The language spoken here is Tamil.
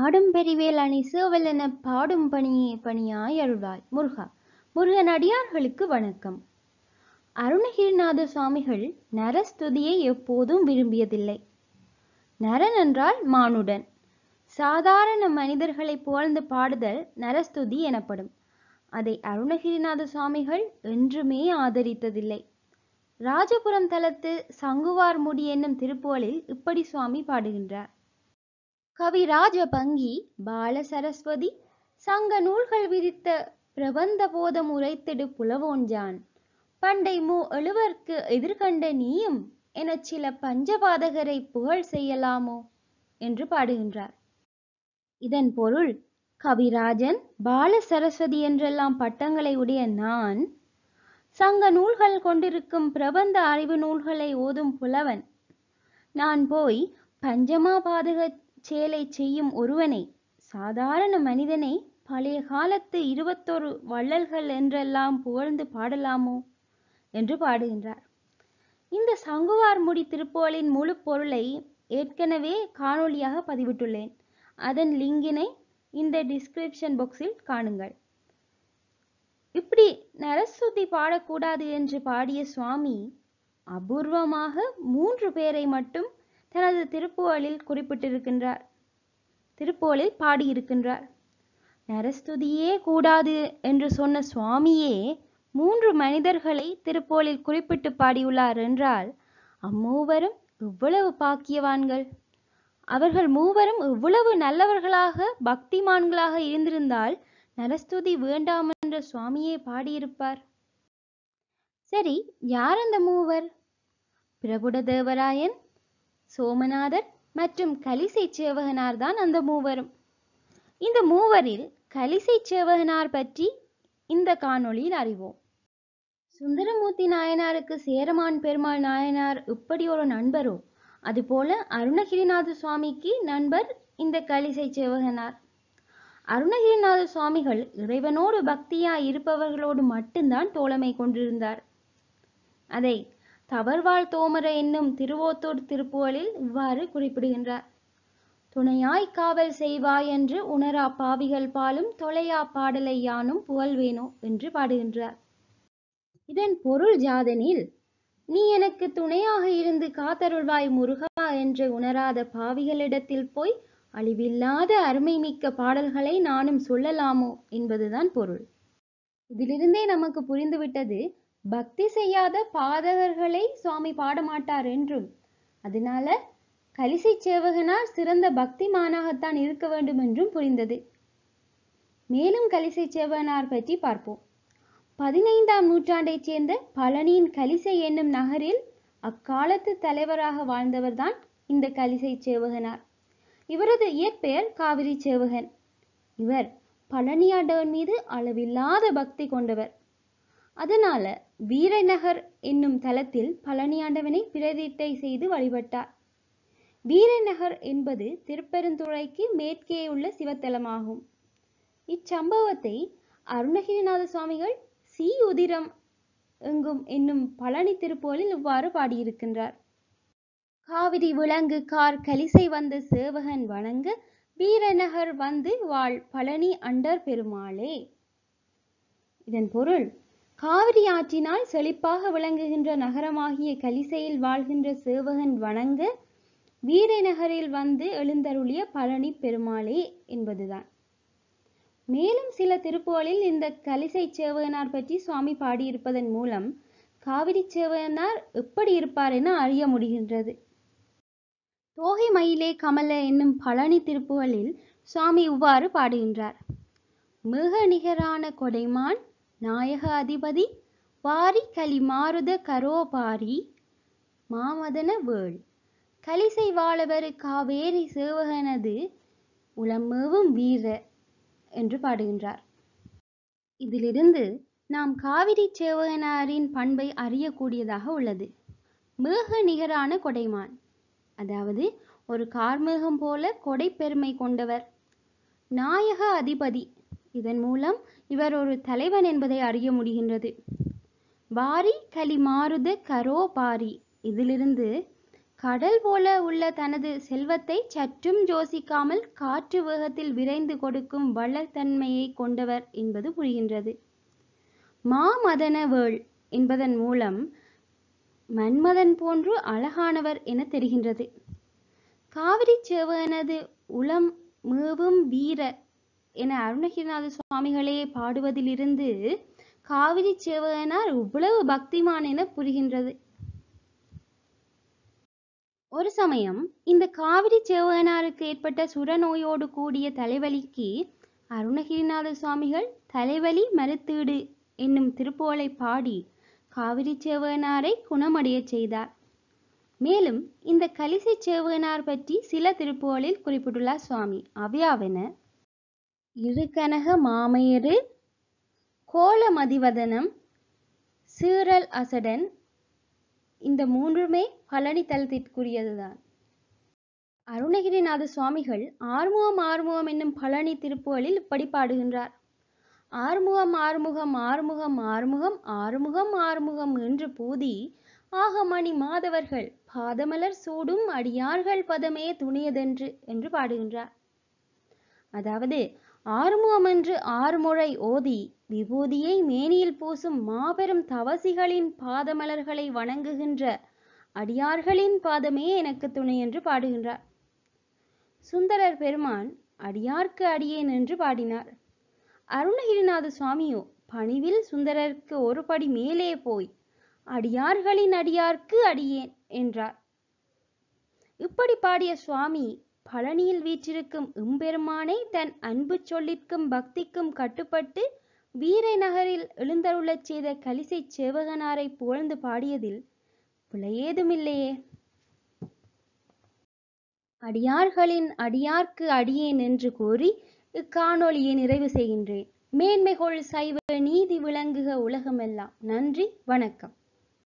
ஆடும் பெரிவேல் அணி சேவலென பாடும் பணியே பணியாய் அருள்வாய் முருகா முருகன் அடியார்களுக்கு வணக்கம் அருணகிரிநாத சுவாமிகள் நரஸ்துதியை எப்போதும் விரும்பியதில்லை நரன் என்றால் மானுடன் சாதாரண மனிதர்களை புகழ்ந்து பாடுதல் நரஸ்துதி எனப்படும் அதை அருணகிரிநாத சுவாமிகள் என்றுமே ஆதரித்ததில்லை ராஜபுரம் தலத்து சங்குவார்முடி என்னும் திருப்புகழில் இப்படி சுவாமி பாடுகின்றார் கவிராஜ பங்கி பால சரஸ்வதி சங்க நூல்கள் விதித்த பிரபந்த போதம் உரைத்திடு புலவோன்றான் பண்டை மூ எழுவர்க்கு எதிர்கண்ட நீயும் எனச் சில பஞ்சபாதகரை புகழ் செய்யலாமோ என்று பாடுகின்றார் இதன் பொருள் கவிராஜன் பால சரஸ்வதி என்றெல்லாம் பட்டங்களை உடைய நான் சங்க நூல்கள் கொண்டிருக்கும் பிரபந்த அறிவு நூல்களை ஓதும் புலவன் நான் போய் பஞ்சமா பாதக இச்செயலை செய்யும் ஒருவனை சாதாரண மனிதனை பழைய காலத்து இருபத்தொரு வள்ளல்கள் என்றெல்லாம் புகழ்ந்து பாடலாமோ என்று பாடுகின்றார் இந்த முடி திருப்போலின் முழு பொருளை ஏற்கனவே காணொளியாக பதிவிட்டுள்ளேன் அதன் லிங்கினை இந்த டிஸ்கிரிப்ஷன் பாக்ஸில் காணுங்கள் இப்படி நரசுத்தி பாடக்கூடாது என்று பாடிய சுவாமி அபூர்வமாக மூன்று பேரை மட்டும் தனது திருப்புகழில் குறிப்பிட்டிருக்கின்றார் திருப்புகழில் பாடியிருக்கின்றார் நரஸ்துதியே கூடாது என்று சொன்ன சுவாமியே மூன்று மனிதர்களை திருப்போலில் குறிப்பிட்டு பாடியுள்ளார் என்றால் அம்மூவரும் எவ்வளவு பாக்கியவான்கள் அவர்கள் மூவரும் இவ்வளவு நல்லவர்களாக பக்திமான்களாக இருந்திருந்தால் நரஸ்துதி வேண்டாம் என்ற சுவாமியே பாடியிருப்பார் சரி யார் அந்த மூவர் பிரபுட தேவராயன் சோமநாதர் மற்றும் கலிசை சேவகனார் தான் அந்த மூவரும் இந்த மூவரில் கலிசை சேவகனார் பற்றி இந்த காணொளியில் அறிவோம் சுந்தரமூர்த்தி நாயனாருக்கு சேரமான் பெருமாள் நாயனார் இப்படி ஒரு நண்பரோ அதுபோல அருணகிரிநாத சுவாமிக்கு நண்பர் இந்த கலிசை சேவகனார் அருணகிரிநாத சுவாமிகள் இறைவனோடு பக்தியா இருப்பவர்களோடு மட்டும்தான் தோழமை கொண்டிருந்தார் அதை தவர்வாள் தோமர என்னும் திருவோத்தூர் திருப்புவலில் இவ்வாறு குறிப்பிடுகின்றார் துணையாய் காவல் செய்வாய் என்று உணரா பாவிகள் பாலும் தொலையா பாடலை யானும் வேணும் என்று பாடுகின்றார் இதன் பொருள் ஜாதனில் நீ எனக்கு துணையாக இருந்து காத்தருள்வாய் முருகா என்று உணராத பாவிகளிடத்தில் போய் அழிவில்லாத அருமை மிக்க பாடல்களை நானும் சொல்லலாமோ என்பதுதான் பொருள் இதிலிருந்தே நமக்கு புரிந்துவிட்டது பக்தி செய்யாத பாதகர்களை சுவாமி பாடமாட்டார் என்றும் அதனால கலிசை சேவகனார் சிறந்த பக்தி மானாகத்தான் இருக்க வேண்டும் என்றும் புரிந்தது மேலும் கலிசை சேவகனார் பற்றி பார்ப்போம் பதினைந்தாம் நூற்றாண்டைச் சேர்ந்த பழனியின் கலிசை என்னும் நகரில் அக்காலத்து தலைவராக வாழ்ந்தவர்தான் இந்த கலிசை சேவகனார் இவரது இயற்பெயர் காவிரி சேவகன் இவர் பழனியாண்டவன் மீது அளவில்லாத பக்தி கொண்டவர் அதனால வீரநகர் என்னும் தலத்தில் பழனியாண்டவனை பிரதிட்டை செய்து வழிபட்டார் வீரநகர் என்பது திருப்பெருந்துறைக்கு மேற்கே உள்ள சிவத்தலமாகும் இச்சம்பவத்தை அருணகிரிநாத சுவாமிகள் சி உதிரம் எங்கும் என்னும் பழனி திருப்போலில் இவ்வாறு பாடியிருக்கின்றார் காவிரி விலங்கு கார் கலிசை வந்த சேவகன் வணங்க வீரநகர் வந்து வாழ் பழனி அண்டர் பெருமாளே இதன் பொருள் காவிரி ஆற்றினால் செழிப்பாக விளங்குகின்ற நகரமாகிய கலிசையில் வாழ்கின்ற சேவகன் வணங்க வீரை நகரில் வந்து எழுந்தருளிய பழனி பெருமாளே என்பதுதான் மேலும் சில திருப்புகளில் இந்த கலிசை சேவகனார் பற்றி சுவாமி பாடியிருப்பதன் மூலம் காவிரி சேவகனார் எப்படி இருப்பார் என அறிய முடிகின்றது தோகை மயிலே கமல என்னும் பழனி திருப்புகளில் சுவாமி இவ்வாறு பாடுகின்றார் மிக நிகரான கொடைமான் நாயக அதிபதி வாரிகலி மாருத கரோபாரி மாமதன வேள் கலிசை வாழவர் காவேரி சேவகனது உளமேவும் வீர என்று பாடுகின்றார் இதிலிருந்து நாம் காவிரி சேவகனாரின் பண்பை அறியக்கூடியதாக உள்ளது மேக நிகரான கொடைமான் அதாவது ஒரு கார்மேகம் போல கொடை பெருமை கொண்டவர் நாயக அதிபதி இதன் மூலம் இவர் ஒரு தலைவன் என்பதை அறிய முடிகின்றது பாரி கலி மாறுது கரோ பாரி இதிலிருந்து கடல் போல உள்ள தனது செல்வத்தை சற்றும் யோசிக்காமல் காற்று வேகத்தில் விரைந்து கொடுக்கும் வள்ளத்தன்மையை கொண்டவர் என்பது புரிகின்றது மாமதன வேள் என்பதன் மூலம் மன்மதன் போன்று அழகானவர் என தெரிகின்றது காவிரி செவனது உளம் மேவும் வீர என அருணகிரிநாத சுவாமிகளே பாடுவதிலிருந்து காவிரி சேவகனார் இவ்வளவு பக்திமான் என புரிகின்றது ஒரு சமயம் இந்த காவிரி சேவகனாருக்கு ஏற்பட்ட நோயோடு கூடிய தலைவலிக்கு அருணகிரிநாத சுவாமிகள் தலைவலி மறுத்தீடு என்னும் திருப்போலை பாடி காவிரி சேவகனாரை குணமடையச் செய்தார் மேலும் இந்த கலிசை சேவகனார் பற்றி சில திருப்புகளில் குறிப்பிட்டுள்ளார் சுவாமி அவையாவென இழுகனக மாமையரு கோலமதிவதனம் சீறல் அசடன் இந்த மூன்றுமே பழனி தலத்திற்குரியதுதான் அருணகிரிநாத சுவாமிகள் ஆறுமுகம் ஆறுமுகம் என்னும் பழனி திருப்புகளில் இப்படி பாடுகின்றார் ஆறுமுகம் ஆறுமுகம் ஆறுமுகம் ஆறுமுகம் ஆறுமுகம் ஆறுமுகம் என்று பூதி ஆகமணி மாதவர்கள் பாதமலர் சூடும் அடியார்கள் பதமே துணியதென்று என்று பாடுகின்றார் அதாவது ஆறுமுகம் என்று ஆறுமுறை ஓதி விபூதியை மேனியில் பூசும் மாபெரும் தவசிகளின் பாதமலர்களை வணங்குகின்ற அடியார்களின் பாதமே எனக்கு துணை என்று பாடுகின்றார் சுந்தரர் பெருமான் அடியார்க்கு அடியேன் என்று பாடினார் அருணகிரிநாத சுவாமியோ பணிவில் சுந்தரருக்கு ஒரு படி மேலே போய் அடியார்களின் அடியார்க்கு அடியேன் என்றார் இப்படி பாடிய சுவாமி பழனியில் வீற்றிருக்கும் எம்பெருமானை தன் அன்பு சொல்லிற்கும் பக்திக்கும் கட்டுப்பட்டு வீரை நகரில் எழுந்தருளச் செய்த கலிசை சேவகனாரை புகழ்ந்து பாடியதில் பிழையேதுமில்லையே அடியார்களின் அடியார்க்கு அடியேன் என்று கூறி இக்காணொலியை நிறைவு செய்கின்றேன் மேன்மைகொள் சைவ நீதி விளங்குக உலகமெல்லாம் நன்றி வணக்கம்